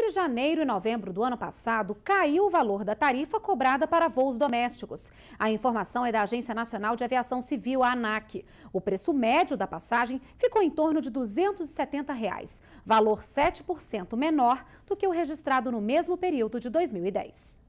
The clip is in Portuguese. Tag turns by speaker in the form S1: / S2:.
S1: Entre janeiro e novembro do ano passado, caiu o valor da tarifa cobrada para voos domésticos. A informação é da Agência Nacional de Aviação Civil, a ANAC. O preço médio da passagem ficou em torno de R$ 270, reais, valor 7% menor do que o registrado no mesmo período de 2010.